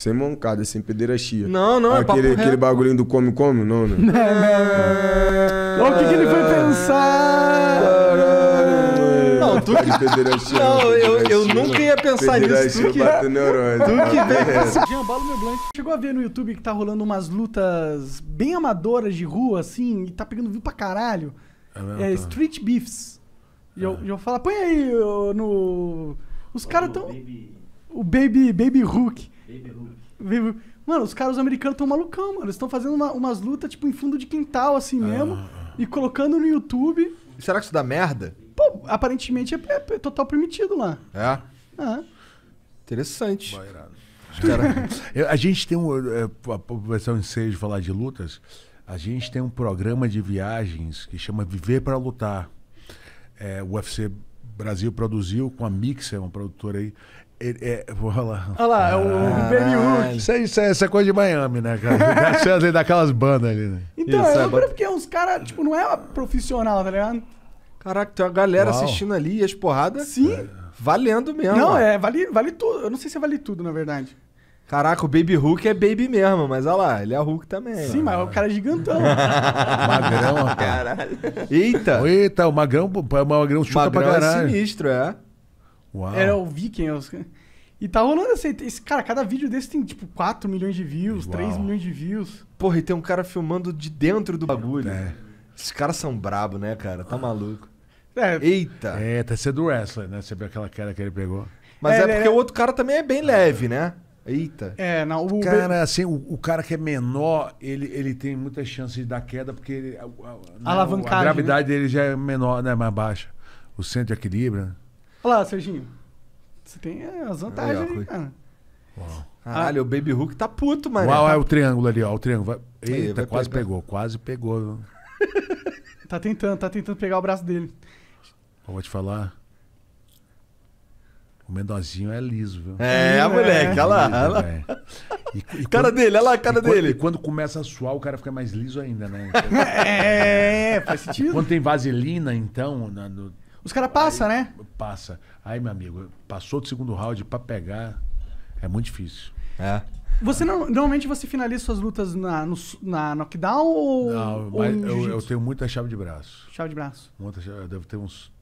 Sem mancada, sem pederastia. Não, não, é aquele, é aquele bagulhinho do come-come, não, né? Não, é. Olha o que, que, ele foi pensar! Não, tu que... Pederastia, não, eu, eu nunca ia pensar nisso. Tu que... Bate neurônio, tu que tá vem com esse meu blanco. Chegou a ver no YouTube que tá rolando umas lutas bem amadoras de rua, assim, e tá pegando view pra caralho. É, é tá. Street Beefs. E eu, é. eu falo, põe aí no... Os caras tão... O Baby, Baby Baby Hook. Mano, os caras americanos estão malucão, mano. Eles estão fazendo uma, umas lutas, tipo, em fundo de quintal, assim mesmo. Ah. E colocando no YouTube. Será que isso dá merda? Pô, aparentemente é, é, é total permitido lá. É? Ah. Interessante. a gente tem um. É, a ser um ensejo de falar de lutas. A gente tem um programa de viagens que chama Viver para Lutar. É, o UFC Brasil produziu com a Mixer, uma produtora aí. É, é, vou lá. Olha lá, é o ah. BMU. Isso, é- isso, é, isso é coisa de Miami, né, cara? O é daquelas bandas ali, né? Então, Isso, é, é loucura porque uns caras, tipo, não é profissional, tá ligado? Caraca, tem uma galera Uau. assistindo ali, as porradas. Sim. Valendo mesmo. Não, é, vale, vale tudo. Eu não sei se vale tudo, na verdade. Caraca, o Baby Hulk é Baby mesmo, mas olha lá, ele é Hulk também. Sim, mas o é cara é gigantão. Magrão, cara. mas... Eita! Eita, o Magrão, é o Magrão chuta pra Magrão é sinistro, é. Uau. Era o Viking. os- e tá rolando assim. Esse, cara, cada vídeo desse tem tipo 4 milhões de views, Uau. 3 milhões de views. Porra, e tem um cara filmando de dentro do bagulho. É. Esses caras são brabo, né, cara? Tá maluco. É. Eita! É, tá sendo wrestler, né? Você viu aquela queda que ele pegou. Mas é, é porque é- o outro cara também é bem leve, né? Eita. É, não, o cara, assim, o, o, cara que é menor, ele, ele tem muita chance de dar queda porque ele, a, a, né, Alavancagem, a né? gravidade né? dele já é menor, né, mais baixa. O centro de equilíbrio. Né? Olha lá, Serginho. Você tem as vantagens aí, cara. Uau. Ah. Caralho, o Baby Hulk tá puto, mano. Uau, tá é o triângulo ali, ó. O triângulo. Eita, vai quase pegar. pegou, quase pegou. tá tentando, tá tentando pegar o braço dele. Eu vou te falar. O Mendozinho é liso, viu? É, a é. moleque, olha lá. lá. É. E, e cara quando, dele, olha lá a cara e dele. Quando, e quando começa a suar, o cara fica mais liso ainda, né? Então, é, faz sentido. Quando tem vaselina, então. Na, no... Os caras passam, né? passa. Aí, meu amigo, passou do segundo round para pegar, é muito difícil. É. Você não, normalmente você finaliza suas lutas na, no, na knockdown ou. Não, ou eu, eu, tenho muita chave de braço. Chave de braço. Muita chave, eu devo ter uns